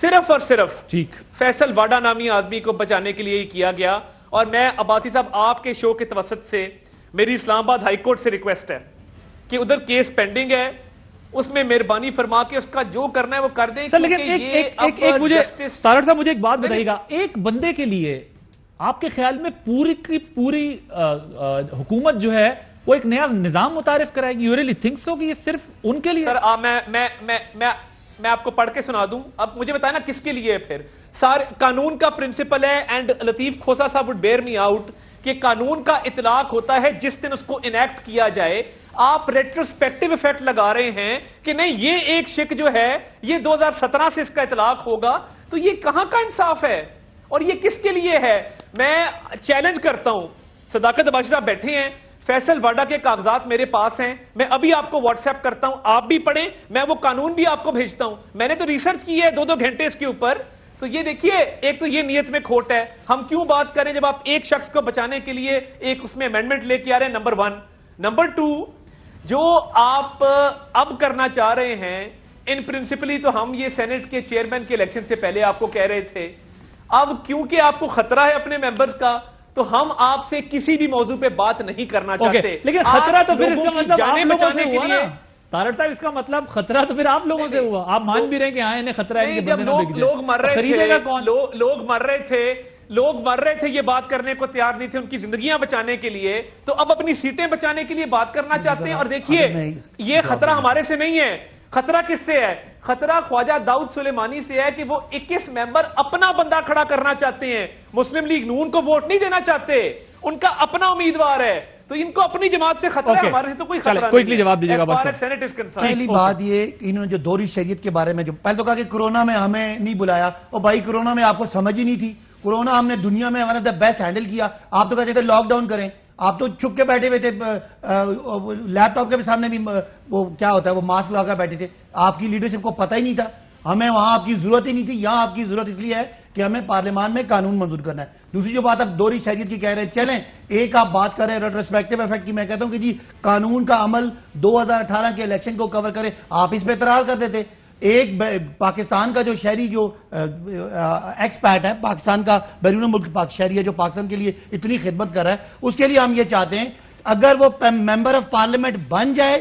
सिर्फ और सिर्फ ठीक फैसल वाडा नामी आदमी को बचाने के लिए ही किया गया और मैं अब्बासी साहब आपके शो के तवसत से मेरी इस्लामाबाद हाईकोर्ट से रिक्वेस्ट है कि उधर केस पेंडिंग है उसमें मेहरबानी फरमा के उसका जो करना है वो कर दें सर लेकिन एक, एक, एक, एक मुझे मुझे एक बात बताइएगा एक बंदे के लिए आपके ख्याल में पूरी की पूरी आ, आ, हुकूमत जो है वो एक नया निजाम मुतारिफ कराएगी यू रियली थिंक सो कि ये सिर्फ उनके लिए सर आ, मैं मैं मैं मैं मैं आपको पढ़ के सुना दूं अब मुझे बताया ना किसके लिए फिर सार कानून का प्रिंसिपल है एंड लतीफ खोसा साहब वुड बेयर मी आउट कि कानून का इतलाक होता है जिस दिन उसको इनेक्ट किया जाए आप रेट्रोस्पेक्टिव इफेक्ट लगा रहे हैं कि नहीं ये एक शिक जो है ये 2017 से इसका इतलाक होगा तो ये कहां का इंसाफ है और ये किसके लिए है मैं चैलेंज करता हूं सदाकत अबाशी साहब बैठे हैं फैसल वाडा के कागजात मेरे पास हैं मैं अभी आपको व्हाट्सएप करता हूं आप भी पढ़ें मैं वो कानून भी आपको भेजता हूं मैंने तो रिसर्च की है दो दो घंटे इसके ऊपर तो ये देखिए एक तो ये नियत में खोट है हम क्यों बात करें जब आप एक शख्स को बचाने के लिए एक उसमें अमेंडमेंट लेके आ रहे हैं नंबर वन नंबर टू जो आप uh, अब करना चाह रहे हैं इन प्रिंसिपली तो हम ये सेनेट के चेयरमैन के इलेक्शन से पहले आपको कह रहे थे अब क्योंकि आपको खतरा है अपने मेंबर्स का तो हम आपसे किसी भी मौजूद पे बात नहीं करना चाहते लेकिन खतरा तो फिर इसका मतलब जाने बचाने के लिए तारड़ साहब इसका मतलब खतरा तो फिर आप लोगों से हुआ आप मान भी रहे कि हाँ इन्हें खतरा है जब लोग मर रहे तो खरीदेगा कौन लोग मर रहे थे लोग मर रहे थे ये बात करने को तैयार नहीं थे उनकी जिंदगियां बचाने के लिए तो अब अपनी सीटें बचाने के लिए बात करना चाहते हैं और देखिए ये खतरा हमारे से नहीं है खतरा किससे है खतरा ख्वाजा दाऊद सुलेमानी से है कि वो 21 मेंबर अपना बंदा खड़ा करना चाहते हैं मुस्लिम लीग नून को वोट नहीं देना चाहते उनका अपना उम्मीदवार है तो इनको अपनी जमात से खतरा okay. हमारे से तो कोई खतरा क्विकली जवाब दीजिएगा पहली बात ये इन्होंने जो दोरी शरीयत के बारे में जो पहले तो कहा कि कोरोना में हमें नहीं बुलाया और भाई कोरोना में आपको समझ ही नहीं थी कोरोना हमने दुनिया में ऑफ द बेस्ट हैंडल किया आप तो कहते थे लॉकडाउन करें आप तो छुप के बैठे हुए थे लैपटॉप के भी सामने भी वो क्या होता है वो मास्क लगा बैठे थे आपकी लीडरशिप को पता ही नहीं था हमें वहां आपकी जरूरत ही नहीं थी यहाँ आपकी जरूरत इसलिए है कि हमें पार्लियामान में कानून मंजूर करना है दूसरी जो बात आप दोहरी शहरीत की कह रहे हैं चलें एक आप बात कर रहे हैं रेट्रोस्पेक्टिव इफेक्ट की मैं कहता हूं कि जी कानून का अमल 2018 के इलेक्शन को कवर करे आप इस पर इतराज कर देते एक पाकिस्तान का जो शहरी जो एक्सपैट है पाकिस्तान का बैरून मुल्क शहरी है जो पाकिस्तान के लिए इतनी खिदमत कर रहा है उसके लिए हम ये चाहते हैं अगर वो मेंबर ऑफ पार्लियामेंट बन जाए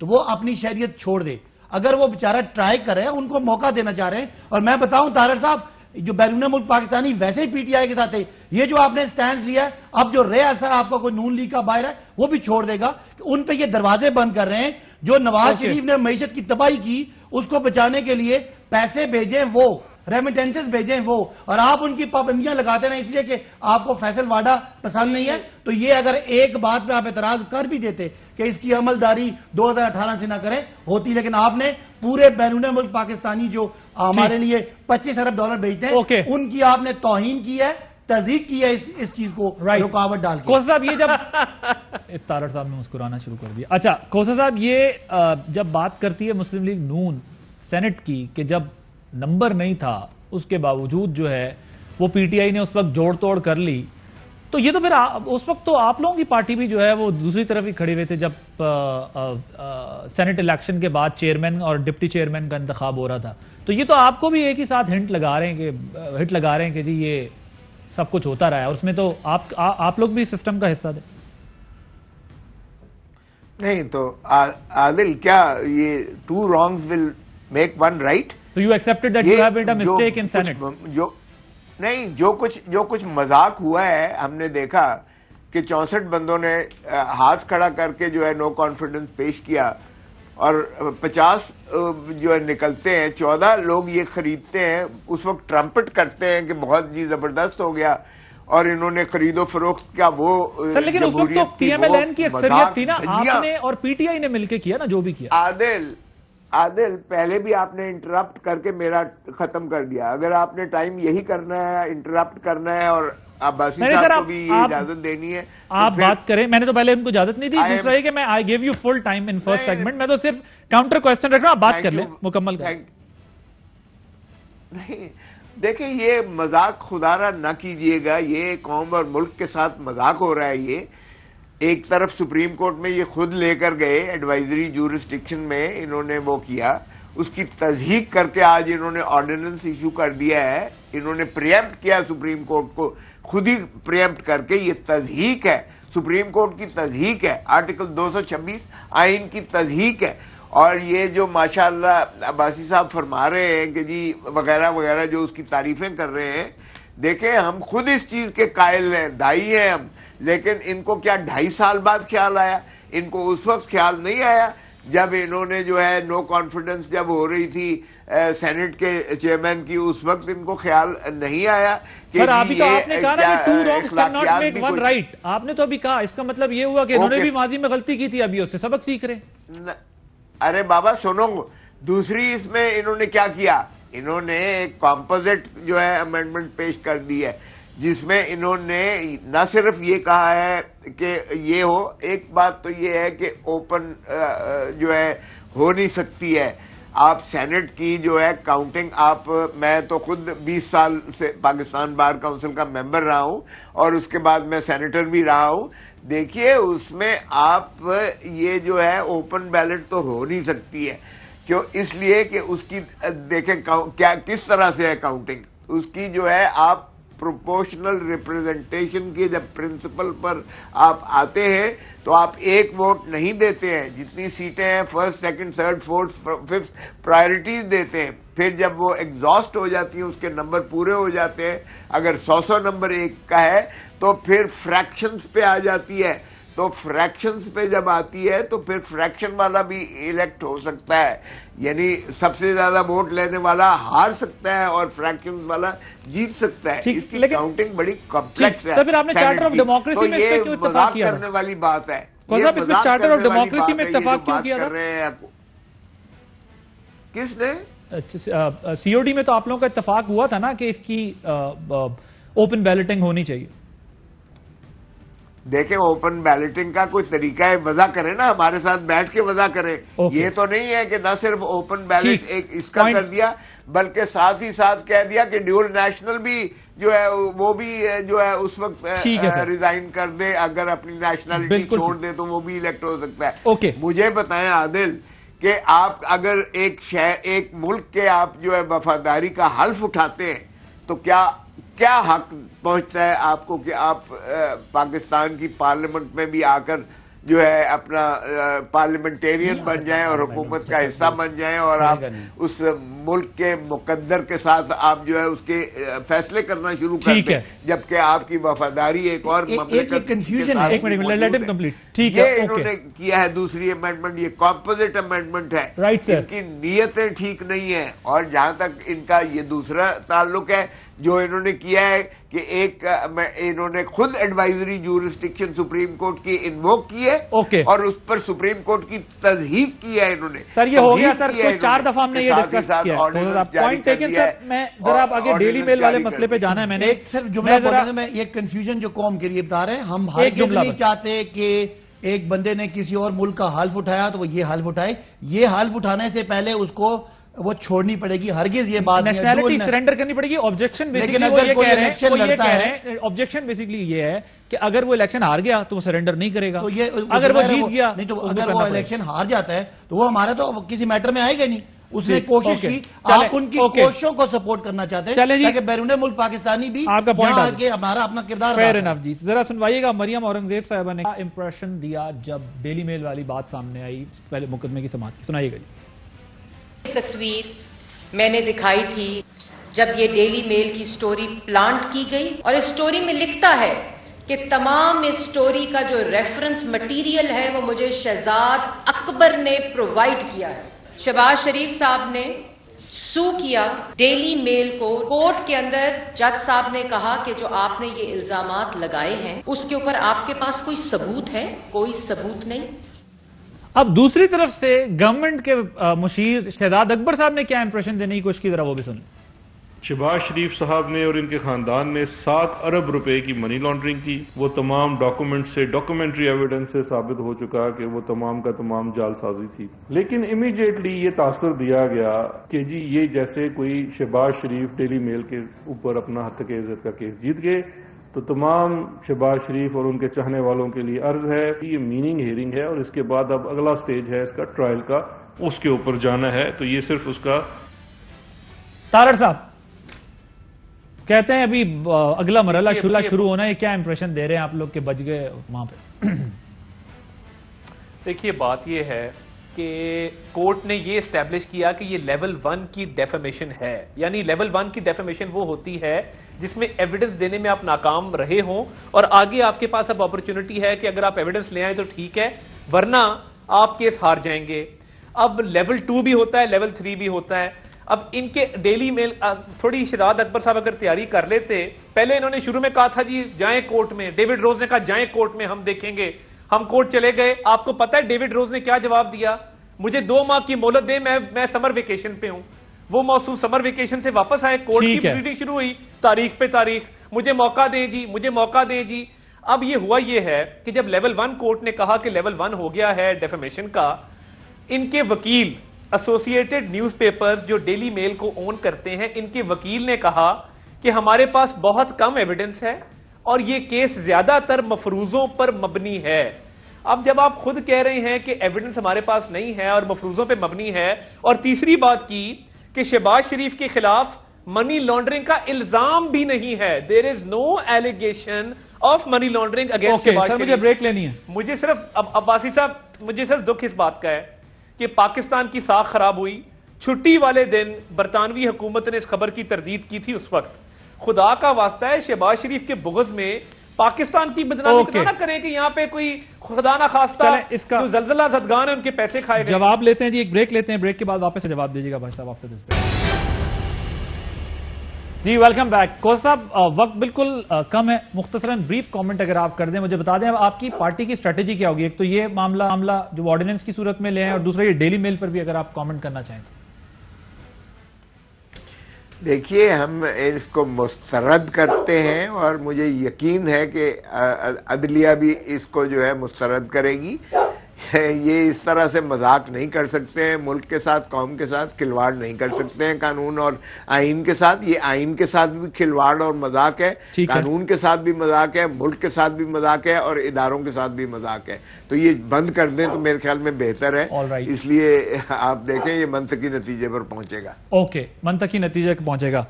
तो वो अपनी शहरीत छोड़ दे अगर वो बेचारा ट्राई करे उनको मौका देना चाह रहे हैं और मैं बताऊं तारर साहब जो बैरून मुल्क पाकिस्तानी वैसे ही पीटीआई के साथ है ये जो आपने स्टैंड लिया है अब जो रे असर आपका कोई नून लीग का बाहर है वो भी छोड़ देगा कि उन पे ये दरवाजे बंद कर रहे हैं जो नवाज शरीफ ने मीशत की तबाही की उसको बचाने के लिए पैसे भेजे वो रेमिटेंसेस भेजे वो और आप उनकी पाबंदियां लगाते रहे इसलिए कि आपको फैसल वाडा पसंद नहीं है तो ये अगर एक बात पे आप एतराज कर भी देते कि इसकी अमलदारी 2018 से ना करें होती लेकिन आपने पूरे बैरून मुल्क पाकिस्तानी जो हमारे लिए पच्चीस अरब डॉलर भेजते हैं okay. उनकी आपने तोहिन की है तजीक की है इस इस चीज को right. रुकावट डाल कोसा साहब ये जब तारड़ साहब ने मुस्कुराना शुरू कर दिया अच्छा कोसा साहब ये जब बात करती है मुस्लिम लीग नून सेनेट की कि जब नंबर नहीं था उसके बावजूद जो है वो पीटीआई ने उस वक्त जोड़ तोड़ कर ली तो ये तो फिर उस वक्त तो आप लोगों की पार्टी भी जो है वो दूसरी तरफ ही खड़े हुए थे जब सेनेट इलेक्शन के बाद चेयरमैन और डिप्टी चेयरमैन का इंतखा हो रहा था तो ये तो आपको भी एक ही साथ हिंट लगा रहे हैं कि हिट लगा रहे हैं कि जी ये सब कुछ होता रहा है और उसमें तो आप आ, आप लोग भी सिस्टम का हिस्सा थे नहीं तो आ, आदिल क्या ये two wrong will make one right तो you accepted that you have made a mistake in senate जो नहीं जो कुछ जो कुछ मजाक हुआ है हमने देखा कि चौंसठ बंदों ने हाथ खड़ा करके जो है नो कॉन्फिडेंस पेश किया और पचास जो है निकलते हैं चौदह लोग ये खरीदते हैं उस वक्त ट्रम्पट करते हैं कि बहुत जी ज़बरदस्त हो गया और इन्होंने खरीदो फरोख्त का वो सर लेकिन उस वक्त तो पीएमएलएन की अक्सरियत थी ना आपने और पीटीआई ने मिलकर किया ना जो भी किया आदिल आदिल पहले भी आपने इंटरप्ट करके मेरा खत्म कर दिया अगर आपने टाइम यही करना है इंटरप्ट करना है और अब्बासी सर आप भी इजाजत देनी है तो आप तो बात करें मैंने तो पहले उनको इजाजत नहीं दी दूसरा ये कि मैं I give you full time in first segment मैं तो सिर्फ काउंटर क्वेश्चन रख रहा हूं आप बात कर ले मुकम्मल कर नहीं देखिए ये मजाक खुदारा ना कीजिएगा ये कौम और मुल्क के साथ मजाक हो रहा है ये एक तरफ सुप्रीम कोर्ट में ये खुद लेकर गए एडवाइजरी जूरिस्टिक्शन में इन्होंने वो किया उसकी तजहीक करके आज इन्होंने ऑर्डिनेंस इशू कर दिया है इन्होंने प्रियम्प्ट किया सुप्रीम कोर्ट को खुद ही प्रियम्प्ट करके ये तजहीक है सुप्रीम कोर्ट की तजहीक है आर्टिकल 226 आइन की तजहीक है और ये जो माशाल्लाह अब्बासी साहब फरमा रहे हैं कि जी वगैरह वगैरह जो उसकी तारीफें कर रहे हैं देखें हम खुद इस चीज़ के कायल हैं दाई हैं हम लेकिन इनको क्या ढाई साल बाद ख्याल आया इनको उस वक्त ख्याल नहीं आया जब इन्होंने जो है नो कॉन्फिडेंस जब हो रही थी सेनेट के चेयरमैन की उस वक्त इनको ख्याल नहीं आया कि सर अभी तो आपने कहा ना two wrongs can not make one right आपने तो अभी कहा इसका मतलब ये हुआ कि इन्होंने भी माजी में गलती की थी अभी उससे सबक सीख रहे अरे बाबा सुनो दूसरी इसमें इन्होंने क्या किया इन्होंने एक कॉम्पोजिट जो है अमेंडमेंट पेश कर दी है जिसमें इन्होंने न सिर्फ ये कहा है कि ये हो एक बात तो ये है कि ओपन जो है हो नहीं सकती है आप सेनेट की जो है काउंटिंग आप मैं तो खुद 20 साल से पाकिस्तान बार काउंसिल का मेंबर रहा हूं और उसके बाद मैं सेनेटर भी रहा हूं देखिए उसमें आप ये जो है ओपन बैलेट तो हो नहीं सकती है क्यों इसलिए कि उसकी देखें क्या किस तरह से है काउंटिंग उसकी जो है आप प्रोपोर्शनल रिप्रेजेंटेशन के जब प्रिंसिपल पर आप आते हैं तो आप एक वोट नहीं देते हैं जितनी सीटें हैं first second third fourth fifth priorities देते हैं फिर जब वो एग्जॉस्ट हो जाती हैं उसके नंबर पूरे हो जाते हैं अगर सौ सौ नंबर एक का है तो फिर फ्रैक्शंस पे आ जाती है तो फ्रैक्शंस पे जब आती है तो फिर फ्रैक्शन वाला भी इलेक्ट हो सकता है यानी सबसे ज्यादा वोट लेने वाला हार सकता है और फ्रैक्शंस वाला जीत सकता है इसकी काउंटिंग बड़ी कॉम्प्लेक्स है सर आपने चार्टर ऑफ डेमोक्रेसी में इस पे क्यों इत्तेफाक किया करने वाली बात है इसमें चार्टर ऑफ डेमोक्रेसी में इत्तेफाक क्यों किया था किसने अच्छा, सीओडी में तो आप लोगों का इत्तेफाक हुआ था ना कि इसकी ओपन बैलेटिंग होनी चाहिए देखें ओपन बैलेटिंग का कोई तरीका है वजह करें ना हमारे साथ बैठ के वजह करें ये तो नहीं है कि ना सिर्फ ओपन बैलेट एक इसका कर दिया बल्कि साथ ही साथ कह दिया कि ड्यूल नेशनल भी जो है वो भी जो है उस वक्त रिजाइन कर दे अगर अपनी नेशनलिटी छोड़ दे तो वो भी इलेक्ट हो सकता है ओके मुझे बताएं आदिल कि आप अगर एक शहर एक मुल्क के आप जो है वफादारी का हल्फ उठाते हैं तो क्या क्या हक पहुंचता है आपको कि आप पाकिस्तान की पार्लियामेंट में भी आकर जो है अपना पार्लियामेंटेरियन बन जाए और हुकूमत का हिस्सा बन जाए और आप उस मुल्क के मुकद्दर के साथ आप जो है उसके फैसले करना शुरू कर दें जबकि आपकी वफादारी एक और ये इन्होंने किया है दूसरी अमेंडमेंट ये कॉम्पोजिट अमेंडमेंट है इनकी नीयतें ठीक नहीं है और जहां तक इनका ये दूसरा ताल्लुक है जो इन्होंने किया है कि एक इन्होंने खुद एडवाइजरी जूरिस्टिक्शन सुप्रीम कोर्ट की इन्वोक की है ओके और उस पर सुप्रीम कोर्ट की तजहीक की है इन्होंने सर ये हो गया सर तो चार दफा हमने ये डिस्कस किया है पॉइंट टेकन सर मैं जरा आप आगे डेली मेल वाले मसले पे जाना है मैंने एक सर जुमला मैं ये कंफ्यूजन जो कौम के लिए बता रहे हैं हम हर नहीं चाहते कि एक बंदे ने किसी और मुल्क का हल्फ उठाया तो वो ये हल्फ उठाए ये हल्फ उठाने से पहले उसको वो छोड़नी पड़ेगी हरगिज ये बात नेशनलिटी सरेंडर करनी पड़ेगी ऑब्जेक्शन लेकिन अगर ये कोई इलेक्शन लड़ता है ऑब्जेक्शन बेसिकली ये है कि अगर वो इलेक्शन हार गया तो वो सरेंडर नहीं करेगा तो ये अगर वो जीत गया नहीं तो अगर वो इलेक्शन हार जाता है तो वो हमारे तो किसी मैटर में आएगा नहीं उसने कोशिश की आप उनकी कोशिशों को सपोर्ट करना चाहते हैं ताकि बैरून मुल्क पाकिस्तानी भी आपका पॉइंट आगे हमारा अपना किरदार फेयर इनफ जी जरा सुनवाइएगा मरियम औरंगजेब साहबा ने इंप्रेशन दिया जब डेली मेल वाली बात सामने आई पहले मुकदमे की समाज की सुनाइएगा जी तस्वीर मैंने दिखाई थी जब ये डेली मेल की स्टोरी प्लांट की गई और इस स्टोरी में लिखता है कि तमाम इस स्टोरी का जो रेफरेंस मटेरियल है वो मुझे शहजाद अकबर ने प्रोवाइड किया है शबाज शरीफ साहब ने सू किया डेली मेल को कोर्ट के अंदर जज साहब ने कहा कि जो आपने ये इल्जाम लगाए हैं उसके ऊपर आपके पास कोई सबूत है कोई सबूत नहीं अब दूसरी तरफ से गवर्नमेंट के मुशीर शहजाद अकबर साहब ने क्या इंप्रेशन देने की कोशिश की जरा वो भी सुन शहबाज शरीफ साहब ने और इनके खानदान ने सात अरब रुपए की मनी लॉन्ड्रिंग की वो तमाम डॉक्यूमेंट से डॉक्यूमेंट्री एविडेंस से साबित हो चुका कि वो तमाम का तमाम जालसाजी थी लेकिन इमीडिएटली ये तासर दिया गया कि जी ये जैसे कोई शहबाज शरीफ डेली मेल के ऊपर अपना के इज्जत का केस जीत गए तो तमाम शहबाज शरीफ और उनके चाहने वालों के लिए अर्ज है ये मीनिंग हेयरिंग है और इसके बाद अब अगला स्टेज है इसका ट्रायल का उसके ऊपर जाना है तो ये सिर्फ उसका तारड़ साहब कहते हैं अभी अगला मरला शुला शुरू होना है क्या इंप्रेशन दे रहे हैं आप लोग के बच गए वहां पे देखिए बात यह है कि कोर्ट ने ये स्टैब्लिश किया कि ये लेवल वन की डेफेमेशन है यानी लेवल वन की डेफेमेशन वो होती है जिसमें एविडेंस देने में आप नाकाम रहे हों और आगे आपके पास अब अपॉर्चुनिटी है कि अगर आप एविडेंस ले आए तो ठीक है वरना आप केस हार जाएंगे अब लेवल टू भी होता है लेवल थ्री भी होता है अब इनके डेली मेल थोड़ी शिदाद अकबर साहब अगर तैयारी कर लेते पहले इन्होंने शुरू में कहा था जी जाए कोर्ट में डेविड रोज ने कहा जाए कोर्ट में हम देखेंगे हम कोर्ट चले गए आपको पता है डेविड रोज ने क्या जवाब दिया मुझे दो माह की मोहलत दे मैं मैं समर वेकेशन पे हूं वो मौसम समर वेकेशन से वापस आए कोर्ट की प्रीडिंग शुरू हुई तारीख पे तारीख मुझे मौका दें जी मुझे मौका दें जी अब ये हुआ ये है कि जब लेवल वन कोर्ट ने कहा कि लेवल वन हो गया है डेफेमेशन का इनके वकील एसोसिएटेड न्यूज़पेपर्स जो डेली मेल को ओन करते हैं इनके वकील ने कहा कि हमारे पास बहुत कम एविडेंस है और ये केस ज्यादातर मफरूजों पर मबनी है अब जब आप खुद कह रहे हैं कि एविडेंस हमारे पास नहीं है और मफरूजों पर मबनी है और तीसरी बात की कि शहबाज शरीफ के खिलाफ मनी लॉन्ड्रिंग का इल्जाम भी नहीं है there is no allegation of money laundering against Shahbaz मुझे ब्रेक लेनी है मुझे सिर्फ अब अब्बासी साहब मुझे सिर्फ दुख इस बात का है कि पाकिस्तान की साख खराब हुई छुट्टी वाले दिन बरतानवी हुकूमत ने इस खबर की तरदीद की थी उस वक्त खुदा का वास्ता है शहबाज शरीफ के बुगज में पाकिस्तान की बदनामी okay. ना करें कि यहाँ पे कोई खुदाना खास्ता इसका जो जलजला सदगान है उनके पैसे खाए जवाब लेते हैं जी एक ब्रेक लेते हैं ब्रेक के बाद वापस से जवाब दीजिएगा भाई साहब आफ्टर दिस जी वेलकम बैक को साहब वक्त बिल्कुल कम है मुख्तसरन ब्रीफ कमेंट अगर आप कर दें मुझे बता दें अब आपकी पार्टी की स्ट्रेटेजी क्या होगी एक तो ये मामला मामला जो ऑर्डिनेंस की सूरत में ले हैं और दूसरा ये डेली मेल पर भी अगर आप कमेंट करना चाहें तो देखिए हम इसको मुस्तरद करते हैं और मुझे यकीन है कि अदलिया भी इसको जो है मुस्तरद करेगी ये इस तरह से मजाक नहीं कर सकते हैं मुल्क के साथ कौम के साथ खिलवाड़ नहीं कर सकते हैं कानून और आइन के साथ ये आइन के साथ भी खिलवाड़ और मजाक है कानून है। के साथ भी मजाक है मुल्क के साथ भी मजाक है और इदारों के साथ भी मजाक है तो ये बंद कर दें तो मेरे ख्याल में बेहतर है इसलिए आप देखें ये मनतकी नतीजे पर पहुंचेगा ओके मनतकी नतीजे पहुंचेगा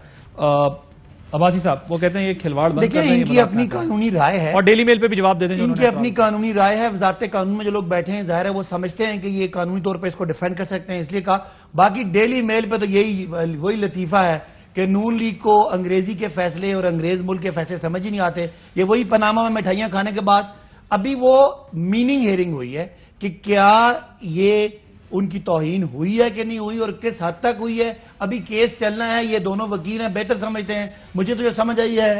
अबासी साहब वो कहते हैं ये खिलवाड़ बंद देखिए इनकी अपनी कानूनी राय है और डेली मेल पे भी जवाब देते हैं इनकी अपनी कानूनी राय है वजारत कानून में जो लोग बैठे हैं जाहिर है वो समझते हैं कि ये कानूनी तौर पर इसको डिफेंड कर सकते हैं इसलिए कहा बाकी डेली मेल पे तो यही वही लतीफा है कि नून लीग को अंग्रेजी के फैसले और अंग्रेज मुल्क के फैसले समझ ही नहीं आते ये वही पनामा में मिठाइयां खाने के बाद अभी वो मीनिंग हेयरिंग हुई है कि क्या ये उनकी तोहन हुई है कि नहीं हुई और किस हद तक हुई है अभी केस चलना है ये दोनों वकील हैं बेहतर समझते हैं मुझे तो जो समझ आई है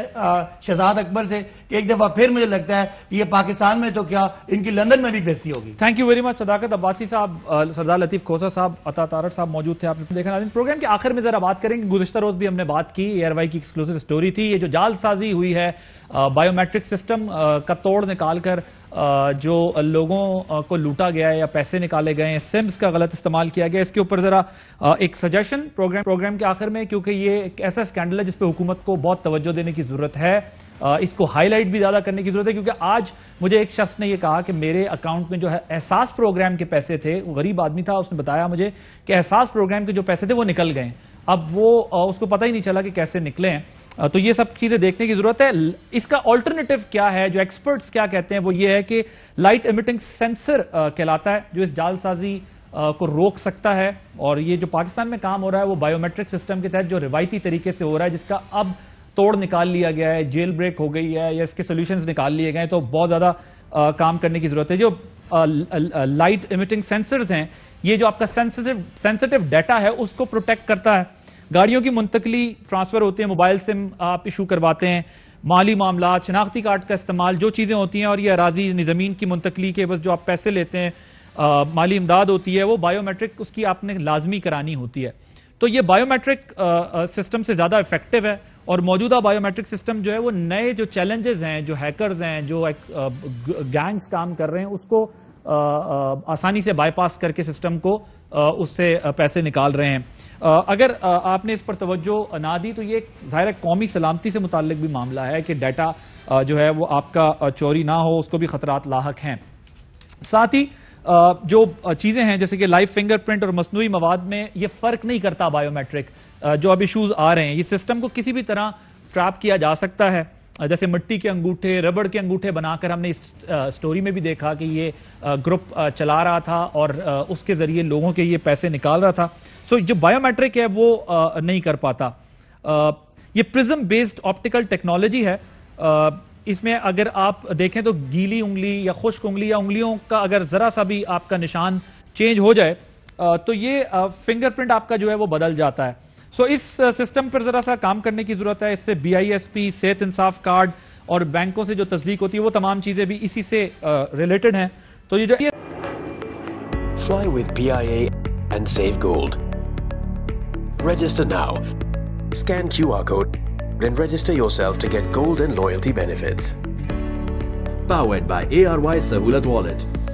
शहजाद अकबर से कि एक दफ़ा फिर मुझे लगता है कि ये पाकिस्तान में तो क्या इनकी लंदन में भी बेजती होगी thank you very much Sadaqat Abbasi साहब सरदार लतीफ़ खोसा साहब अता तारड़ साहब मौजूद थे आपने देखा प्रोग्राम के आखिर में ज़रा बात करेंगे गुजशत रोज़ भी हमने बात की एयरवाई की एक्सक्लूसिव स्टोरी थी ये जो जालसाजी हुई है बायोमेट्रिक सिस्टम का तोड़ निकालकर जो लोगों को लूटा गया है या पैसे निकाले गए हैं सिम्स का गलत इस्तेमाल किया गया इसके ऊपर ज़रा एक सजेशन प्रोग्राम प्रोग्राम के आखिर में क्योंकि ये एक ऐसा स्कैंडल है जिस पर हुकूमत को बहुत तवज्जो देने की ज़रूरत है इसको हाईलाइट भी ज़्यादा करने की ज़रूरत है क्योंकि आज मुझे एक शख्स ने यह कहा कि मेरे अकाउंट में जो है एहसास प्रोग्राम के पैसे थे गरीब आदमी था उसने बताया मुझे कि एहसास प्रोग्राम के जो पैसे थे वो निकल गए अब वो उसको पता ही नहीं चला कि कैसे निकले हैं तो ये सब चीजें देखने की जरूरत है इसका ऑल्टरनेटिव क्या है जो एक्सपर्ट्स क्या कहते हैं वो ये है कि लाइट इमिटिंग सेंसर कहलाता है जो इस जालसाजी को रोक सकता है और ये जो पाकिस्तान में काम हो रहा है वो बायोमेट्रिक सिस्टम के तहत जो रिवायती तरीके से हो रहा है जिसका अब तोड़ निकाल लिया गया है जेल ब्रेक हो गई है या इसके सोल्यूशन निकाल लिए गए तो बहुत ज़्यादा काम करने की ज़रूरत है जो लाइट इमिटिंग सेंसर्स हैं ये जो आपका सेंसिटिव सेंसिटिव डाटा है उसको प्रोटेक्ट करता है गाड़ियों की मुंतकली ट्रांसफर होते हैं मोबाइल सिम आप इशू करवाते हैं माली मामला शनाख्ती कार्ड का इस्तेमाल जो चीज़ें होती हैं और ये अराजी ज़मीन की मुंतकली के बस जो आप पैसे लेते हैं आ, माली इमदाद होती है वो बायोमेट्रिक उसकी आपने लाजमी करानी होती है तो ये बायोमेट्रिक सिस्टम से ज़्यादा इफेक्टिव है और मौजूदा बायोमेट्रिक सिस्टम जो है वो नए जो चैलेंजेस हैं जो हैकर्स हैं जो एक, गैंग्स काम कर रहे हैं उसको आ, आ, आसानी से बाईपास करके सिस्टम को उससे पैसे निकाल रहे हैं अगर आपने इस पर तवज्जो ना दी तो ये ज़ाहिर कौमी सलामती से मुतक भी मामला है कि डाटा जो है वो आपका चोरी ना हो उसको भी खतरात लाक हैं साथ ही जो चीज़ें हैं जैसे कि लाइव फिंगरप्रिंट और मसनू मवाद में ये फ़र्क नहीं करता बायोमेट्रिक जो अब इशूज़ आ रहे हैं ये सिस्टम को किसी भी तरह ट्रैप किया जा सकता है जैसे मिट्टी के अंगूठे रबड़ के अंगूठे बनाकर हमने इस स्टोरी में भी देखा कि ये ग्रुप चला रहा था और उसके ज़रिए लोगों के ये पैसे निकाल रहा था सो so, जो बायोमेट्रिक है वो आ, नहीं कर पाता आ, ये प्रिज्म बेस्ड ऑप्टिकल टेक्नोलॉजी है आ, इसमें अगर आप देखें तो गीली उंगली या खुश्क उंगली या उंगलियों का अगर ज़रा सा भी आपका निशान चेंज हो जाए तो ये फिंगरप्रिंट आपका जो है वो बदल जाता है सो so, इस सिस्टम पर ज़रा सा काम करने की ज़रूरत है इससे बी आई एस पी सेहत इंसाफ कार्ड और बैंकों से जो तस्दीक होती है वो तमाम चीज़ें भी इसी से रिलेटेड हैं तो ये जो Fly with PIA and save gold. Register now. Scan QR code and register yourself to get gold and loyalty benefits. Powered by ARY Sahulat Wallet.